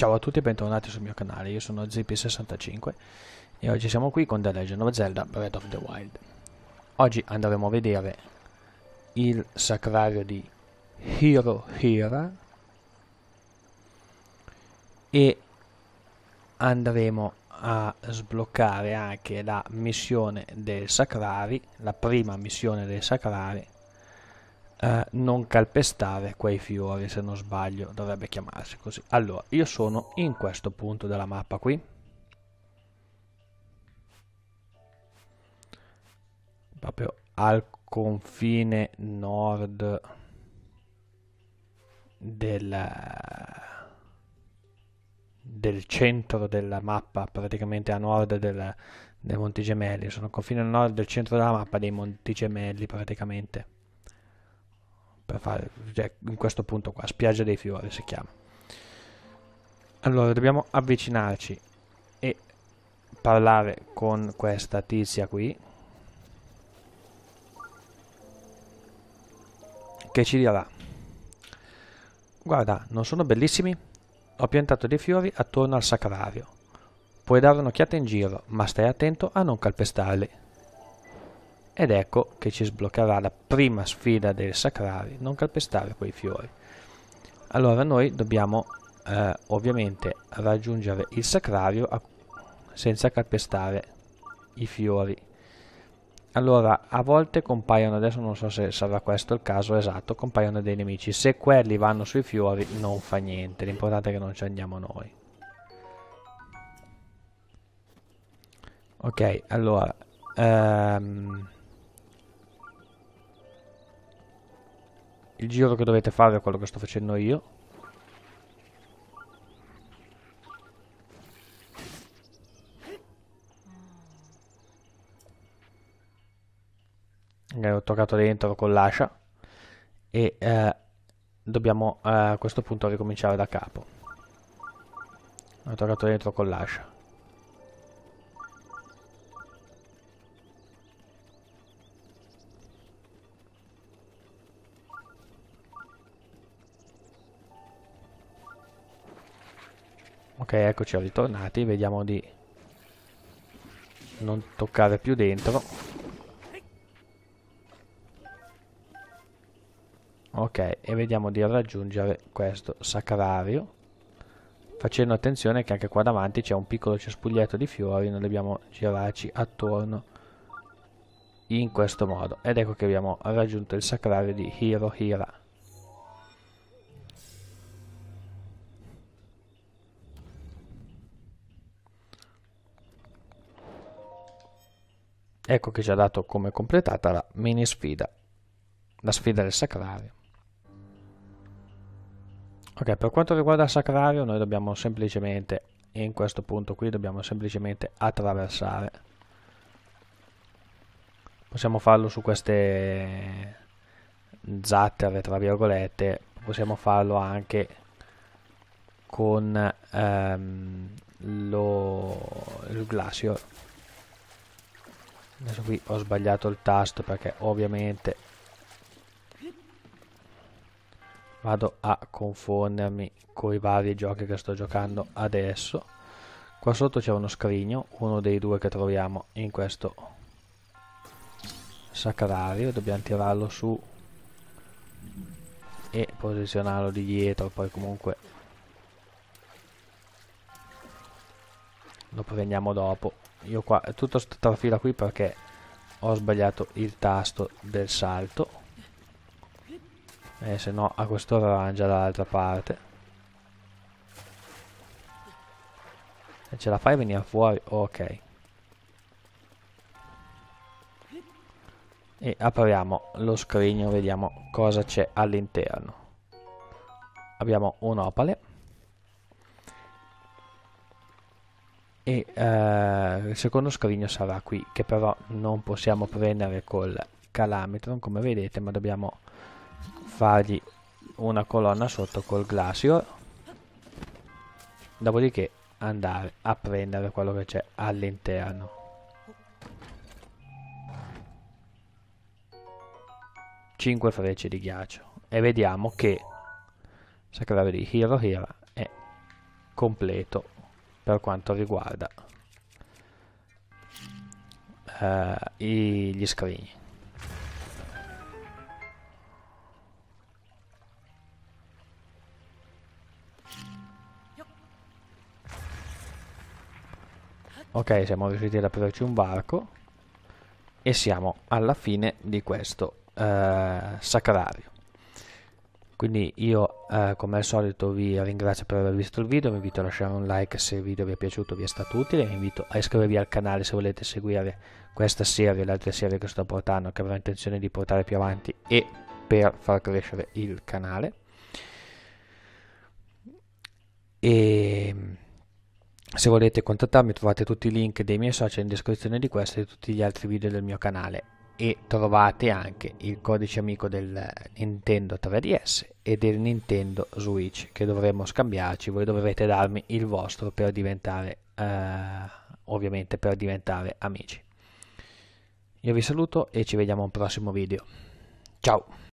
Ciao a tutti e bentornati sul mio canale, io sono ZP65 e oggi siamo qui con The Legend of Zelda Breath of the Wild. Oggi andremo a vedere il sacrario di Hero Hirohira e andremo a sbloccare anche la missione del sacrario, la prima missione del sacrario eh, non calpestare quei fiori se non sbaglio dovrebbe chiamarsi così allora io sono in questo punto della mappa qui proprio al confine nord del, del centro della mappa praticamente a nord del, dei Monti Gemelli sono al confine nord del centro della mappa dei Monti Gemelli praticamente per fare cioè, in questo punto qua, spiaggia dei fiori si chiama. Allora, dobbiamo avvicinarci e parlare con questa tizia qui. Che ci dirà. Guarda, non sono bellissimi? Ho piantato dei fiori attorno al sacrario. Puoi dare un'occhiata in giro, ma stai attento a non calpestarli ed ecco che ci sbloccherà la prima sfida del sacrario, non calpestare quei fiori. Allora noi dobbiamo eh, ovviamente raggiungere il sacrario a, senza calpestare i fiori. Allora, a volte compaiono, adesso non so se sarà questo il caso esatto, compaiono dei nemici. Se quelli vanno sui fiori non fa niente, l'importante è che non ci andiamo noi. Ok, allora... Um, il giro che dovete fare è quello che sto facendo io che ho toccato dentro con l'ascia e eh, dobbiamo eh, a questo punto ricominciare da capo ho toccato dentro con l'ascia Ok, eccoci ritornati, vediamo di non toccare più dentro. Ok, e vediamo di raggiungere questo sacrario. Facendo attenzione che anche qua davanti c'è un piccolo cespuglietto di fiori, non dobbiamo girarci attorno in questo modo. Ed ecco che abbiamo raggiunto il sacrario di Hirohira Hira. Ecco che ci ha dato come completata la mini sfida, la sfida del sacrario. Ok, per quanto riguarda il sacrario noi dobbiamo semplicemente, in questo punto qui dobbiamo semplicemente attraversare. Possiamo farlo su queste zattere, tra virgolette, possiamo farlo anche con ehm, lo, il glacier. Adesso qui ho sbagliato il tasto perché ovviamente vado a confondermi con i vari giochi che sto giocando adesso. Qua sotto c'è uno scrigno, uno dei due che troviamo in questo sacrario. Dobbiamo tirarlo su e posizionarlo di dietro, poi comunque lo prendiamo dopo io qua tutta questa fila qui perché ho sbagliato il tasto del salto e eh, se no a quest'ora eravamo già dall'altra parte se ce la fai veniamo fuori ok e apriamo lo scrigno vediamo cosa c'è all'interno abbiamo un'opale e eh, il secondo scrigno sarà qui che però non possiamo prendere col calametron come vedete ma dobbiamo fargli una colonna sotto col glacier dopodiché andare a prendere quello che c'è all'interno Cinque frecce di ghiaccio e vediamo che il sacrario di Hiro Hira è completo per quanto riguarda eh, i, gli screen. ok siamo riusciti ad aprirci un varco e siamo alla fine di questo eh, sacrario quindi io eh, come al solito vi ringrazio per aver visto il video vi invito a lasciare un like se il video vi è piaciuto vi è stato utile vi invito a iscrivervi al canale se volete seguire questa serie e le altre serie che sto portando che avrò intenzione di portare più avanti e per far crescere il canale e se volete contattarmi trovate tutti i link dei miei social in descrizione di questo e di tutti gli altri video del mio canale e trovate anche il codice amico del Nintendo 3DS e del Nintendo Switch che dovremmo scambiarci, voi dovrete darmi il vostro per diventare eh, ovviamente per diventare amici. Io vi saluto e ci vediamo a un prossimo video. Ciao!